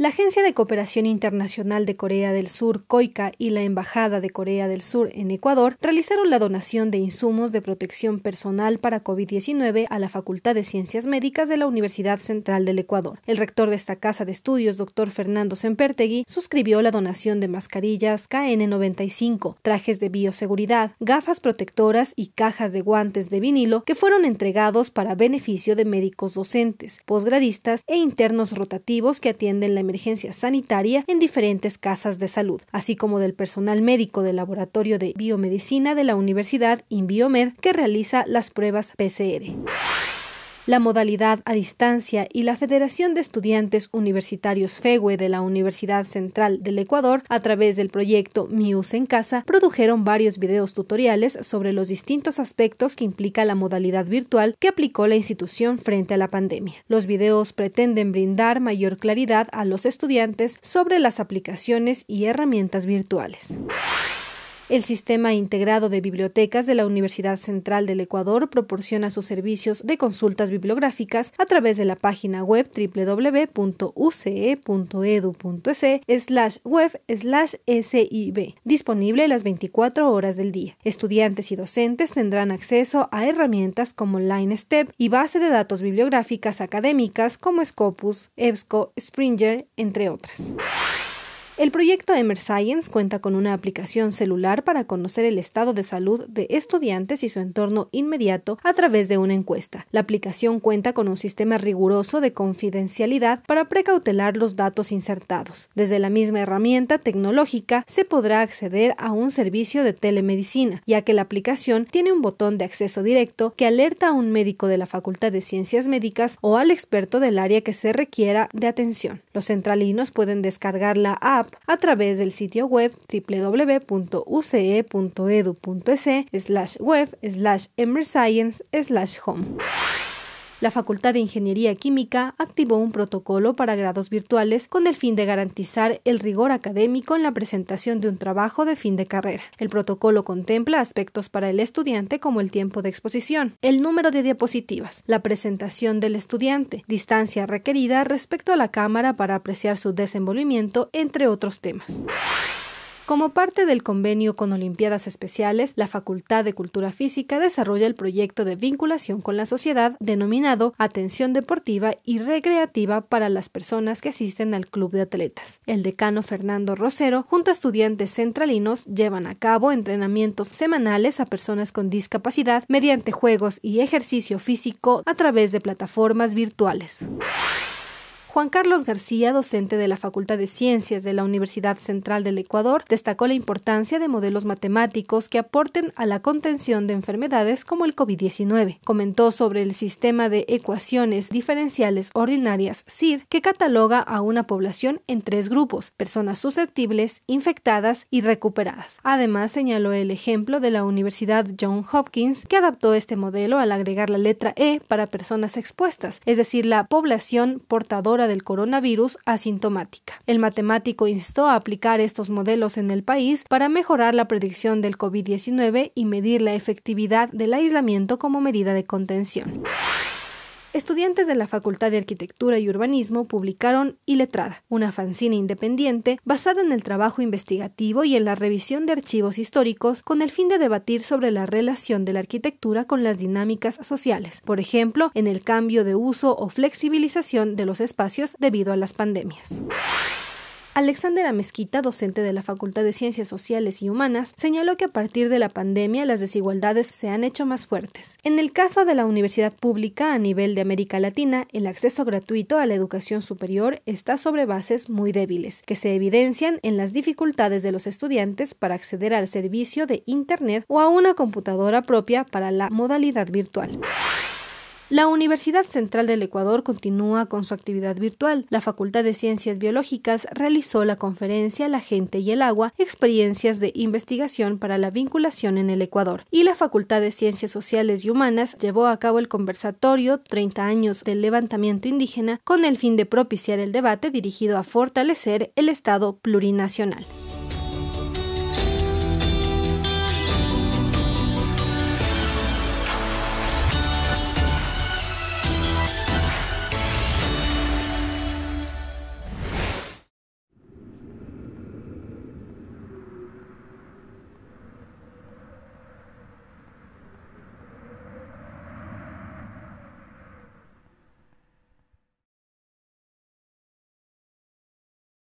La Agencia de Cooperación Internacional de Corea del Sur, COICA, y la Embajada de Corea del Sur en Ecuador realizaron la donación de insumos de protección personal para COVID-19 a la Facultad de Ciencias Médicas de la Universidad Central del Ecuador. El rector de esta casa de estudios, doctor Fernando Sempertegui, suscribió la donación de mascarillas KN95, trajes de bioseguridad, gafas protectoras y cajas de guantes de vinilo que fueron entregados para beneficio de médicos docentes, posgradistas e internos rotativos que atienden la emergencia sanitaria en diferentes casas de salud, así como del personal médico del Laboratorio de Biomedicina de la Universidad InBiomed que realiza las pruebas PCR la modalidad a distancia y la Federación de Estudiantes Universitarios FEGUE de la Universidad Central del Ecuador, a través del proyecto Mius en Casa, produjeron varios videos tutoriales sobre los distintos aspectos que implica la modalidad virtual que aplicó la institución frente a la pandemia. Los videos pretenden brindar mayor claridad a los estudiantes sobre las aplicaciones y herramientas virtuales. El Sistema Integrado de Bibliotecas de la Universidad Central del Ecuador proporciona sus servicios de consultas bibliográficas a través de la página web www.uce.edu.es e slash web slash SIB, disponible las 24 horas del día. Estudiantes y docentes tendrán acceso a herramientas como LineStep y base de datos bibliográficas académicas como Scopus, EBSCO, Springer, entre otras. El proyecto Emerscience cuenta con una aplicación celular para conocer el estado de salud de estudiantes y su entorno inmediato a través de una encuesta. La aplicación cuenta con un sistema riguroso de confidencialidad para precautelar los datos insertados. Desde la misma herramienta tecnológica se podrá acceder a un servicio de telemedicina, ya que la aplicación tiene un botón de acceso directo que alerta a un médico de la Facultad de Ciencias Médicas o al experto del área que se requiera de atención. Los centralinos pueden descargar la app a través del sitio web www.uce.edu.se slash web slash emerscience slash home. La Facultad de Ingeniería Química activó un protocolo para grados virtuales con el fin de garantizar el rigor académico en la presentación de un trabajo de fin de carrera. El protocolo contempla aspectos para el estudiante como el tiempo de exposición, el número de diapositivas, la presentación del estudiante, distancia requerida respecto a la cámara para apreciar su desenvolvimiento, entre otros temas. Como parte del convenio con Olimpiadas Especiales, la Facultad de Cultura Física desarrolla el proyecto de vinculación con la sociedad denominado Atención Deportiva y Recreativa para las personas que asisten al Club de Atletas. El decano Fernando Rosero, junto a estudiantes centralinos, llevan a cabo entrenamientos semanales a personas con discapacidad mediante juegos y ejercicio físico a través de plataformas virtuales. Juan Carlos García, docente de la Facultad de Ciencias de la Universidad Central del Ecuador, destacó la importancia de modelos matemáticos que aporten a la contención de enfermedades como el COVID-19. Comentó sobre el sistema de ecuaciones diferenciales ordinarias SIR que cataloga a una población en tres grupos, personas susceptibles, infectadas y recuperadas. Además, señaló el ejemplo de la Universidad John Hopkins que adaptó este modelo al agregar la letra E para personas expuestas, es decir, la población portadora del coronavirus asintomática. El matemático instó a aplicar estos modelos en el país para mejorar la predicción del COVID-19 y medir la efectividad del aislamiento como medida de contención estudiantes de la Facultad de Arquitectura y Urbanismo publicaron Iletrada, una fanzine independiente basada en el trabajo investigativo y en la revisión de archivos históricos con el fin de debatir sobre la relación de la arquitectura con las dinámicas sociales, por ejemplo, en el cambio de uso o flexibilización de los espacios debido a las pandemias. Alexander Mezquita, docente de la Facultad de Ciencias Sociales y Humanas, señaló que a partir de la pandemia las desigualdades se han hecho más fuertes. En el caso de la universidad pública a nivel de América Latina, el acceso gratuito a la educación superior está sobre bases muy débiles, que se evidencian en las dificultades de los estudiantes para acceder al servicio de Internet o a una computadora propia para la modalidad virtual. La Universidad Central del Ecuador continúa con su actividad virtual. La Facultad de Ciencias Biológicas realizó la conferencia La gente y el agua, experiencias de investigación para la vinculación en el Ecuador. Y la Facultad de Ciencias Sociales y Humanas llevó a cabo el conversatorio 30 años del levantamiento indígena con el fin de propiciar el debate dirigido a fortalecer el Estado plurinacional.